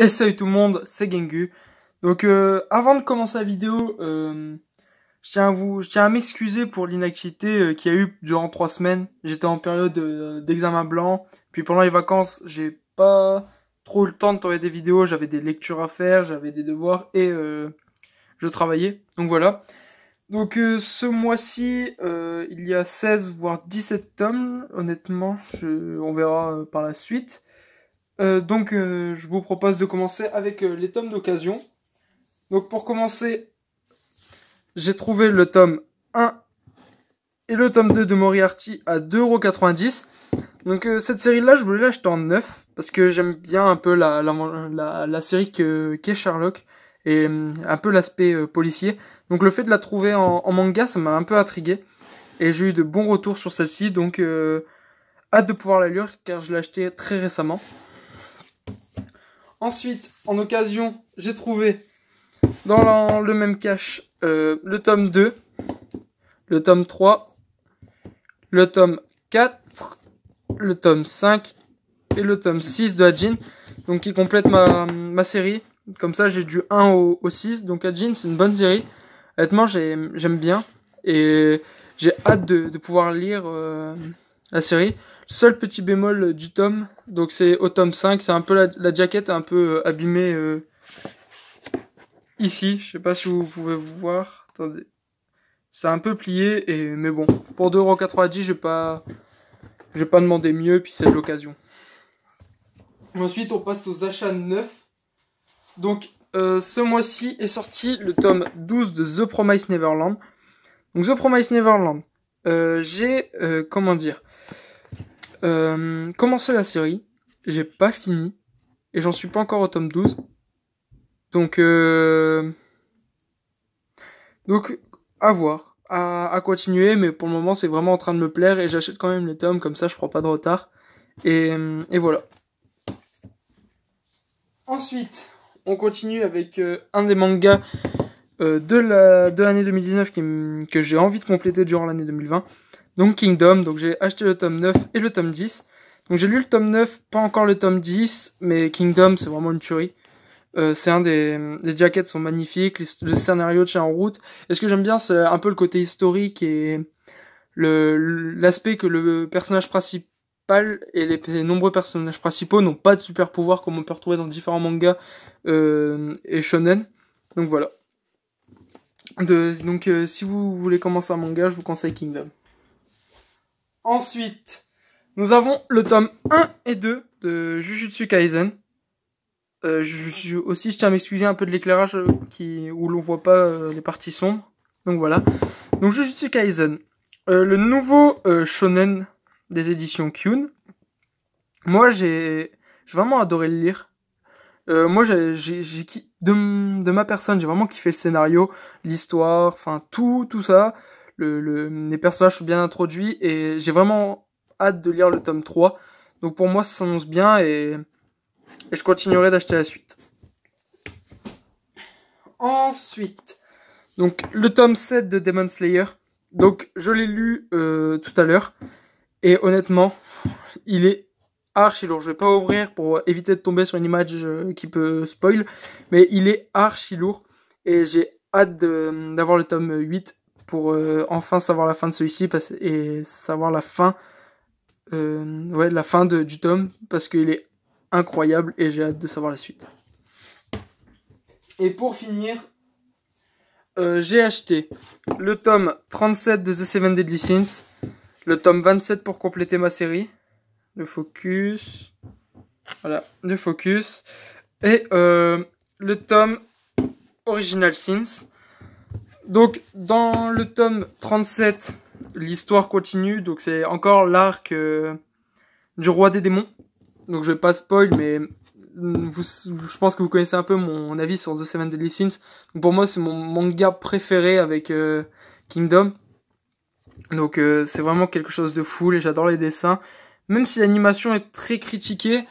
Et salut tout le monde, c'est Gengu. Donc euh, avant de commencer la vidéo, euh, je tiens à vous, je tiens à m'excuser pour l'inactivité euh, qu'il y a eu durant trois semaines. J'étais en période d'examen blanc, puis pendant les vacances, j'ai pas trop le temps de tourner des vidéos. J'avais des lectures à faire, j'avais des devoirs et je travaillais. Donc voilà. Donc ce mois-ci, il y a 16 voire 17 tomes. Honnêtement, je, on verra par la suite. Euh, donc euh, je vous propose de commencer avec euh, les tomes d'occasion. Donc pour commencer, j'ai trouvé le tome 1 et le tome 2 de Moriarty à 2,90€. Donc cette série-là, je voulais l'acheter en neuf parce que j'aime bien un peu la, série qu'est Sherlock et un peu l'aspect policier. Donc le fait de la trouver en, en manga, ça m'a un peu intrigué et j'ai eu de bons retours sur celle-ci. Donc hâte de pouvoir la lire car je l'ai acheté très récemment. Ensuite, en occasion, j'ai trouvé dans le même cache euh, le tome 2, le tome 3, le tome 4, le tome 5 et le tome 6 de Adjin. Donc qui complète ma, série. Comme ça, j'ai du 1 au, 6. Donc Adjin, c'est une bonne série. Honnêtement, j'aime bien. Et j'ai hâte de, pouvoir lire... Euh, la série. Seul petit bémol euh, du tome, donc c'est au tome 5, c'est un peu la, la jaquette un peu euh, abîmée euh, ici, je sais pas si vous pouvez voir, attendez. C'est un peu plié, et, mais bon, pour 2,90€, je pas, je pas demander mieux, puis c'est l'occasion. Ensuite, on passe aux achats neufs. Donc, ce mois-ci est sorti le tome 12 de The Promise Neverland. Donc, The Promise Neverland, j'ai, comment dire, euh, la série, j'ai pas fini, et j'en suis pas encore au tome 12. Donc, euh, donc à voir, à, continuer, mais pour le moment c'est vraiment en train de me plaire, et j'achète quand même les tomes, comme ça je prends pas de retard. Et, voilà. Ensuite, on continue avec euh, un des mangas euh, de l'année 2019 que j'ai envie de compléter durant l'année 2020 donc Kingdom. Donc j'ai acheté le tome 9 et le tome 10. Donc j'ai lu le tome 9, pas encore le tome 10, mais Kingdom, c'est vraiment une tuerie. Euh, c'est un des les jackets sont magnifiques, le scénario tient en route. Et ce que j'aime bien, c'est un peu le côté historique et le l'aspect que le personnage principal et les, nombreux personnages principaux n'ont pas de super pouvoir comme on peut retrouver dans différents mangas euh, et shonen. Donc voilà. De, donc euh, si vous voulez commencer un manga, je vous conseille Kingdom. Ensuite, nous avons le tome 1 et 2 de Jujutsu Kaisen. Euh, je, aussi, je tiens à m'excuser un peu de l'éclairage euh, qui où l'on voit pas euh, les parties sombres. Donc voilà. Donc Jujutsu Kaisen, le nouveau shonen des éditions Kyun. Moi, j'ai vraiment adoré le lire. moi, j'ai de, de ma personne, j'ai vraiment kiffé le scénario, l'histoire, enfin tout, tout ça les personnages sont bien introduits et j'ai vraiment hâte de lire le tome 3. Donc pour moi, ça s'annonce bien et, je continuerai d'acheter la suite. Ensuite, donc le tome 7 de Demon Slayer. Donc je l'ai lu euh, tout à l'heure et honnêtement, il est archi lourd. Je vais pas ouvrir pour éviter de tomber sur une image euh, qui peut spoil, mais il est archi lourd et j'ai hâte d'avoir le tome 8 pour euh, enfin savoir la fin de celui-ci et savoir la fin, euh, la fin de, du tome parce qu'il est incroyable et j'ai hâte de savoir la suite. Et pour finir, euh, j'ai acheté le tome 37 de The Seven Deadly Sins, le tome 27 pour compléter ma série, le Focus, voilà, le Focus, et le tome Original Sins. Donc, dans le tome 37, l'histoire continue. Donc, c'est encore l'arc euh, du roi des démons. Donc, je vais pas spoil, mais je pense que vous connaissez un peu mon avis sur The Seven Deadly Sins. pour moi, c'est mon manga préféré avec euh, Kingdom. Donc, euh, c'est vraiment quelque chose de fou et j'adore les dessins. Même si l'animation est très critiquée,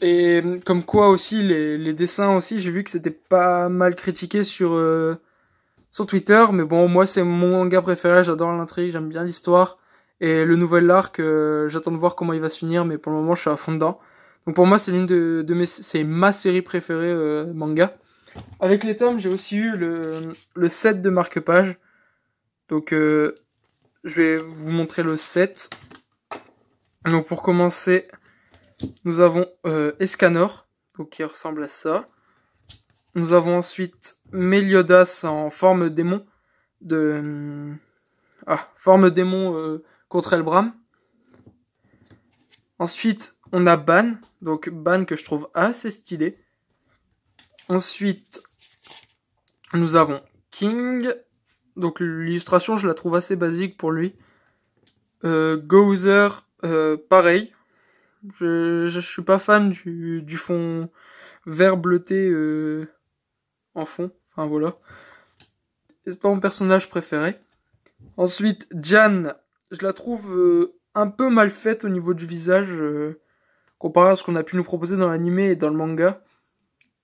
et comme quoi aussi, les, les dessins aussi, j'ai vu que c'était pas mal critiqué sur sur Twitter. Mais bon, moi, c'est mon manga préféré. J'adore l'intrigue, j'aime bien l'histoire. Et le nouvel arc, euh, j'attends de voir comment il va se finir, mais pour le moment, je suis à fond dedans. Donc pour moi, c'est l'une de, mes, c'est ma série préférée euh, manga. Avec les tomes, j'ai aussi eu le, le set de marque-page. Donc euh, je vais vous montrer le set. Donc pour commencer, nous avons Escanor, donc qui ressemble à ça. Nous avons ensuite Meliodas en forme démon de ah, forme démon euh, contre Elbram. Ensuite, on a Ban, donc Ban que je trouve assez stylé. Ensuite, nous avons King, donc l'illustration je la trouve assez basique pour lui. Euh, euh pareil. Je, je, suis pas fan du, du fond vert bleuté euh, en fond. Enfin voilà. C'est pas mon personnage préféré. Ensuite, Diane, je la trouve euh, un peu mal faite au niveau du visage, euh, comparé à ce qu'on a pu nous proposer dans l'anime et dans le manga.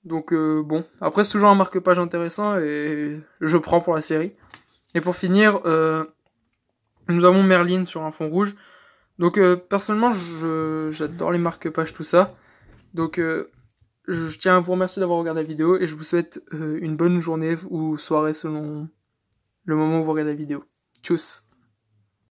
Donc euh, bon, après c'est toujours un marque-page intéressant et je prends pour la série. Et pour finir, nous avons Merlin sur un fond rouge. Donc personnellement, j'adore les marque-pages, tout ça. Donc je tiens à vous remercier d'avoir regardé la vidéo et je vous souhaite euh, une bonne journée ou soirée selon le moment où vous regardez la vidéo. Tchuss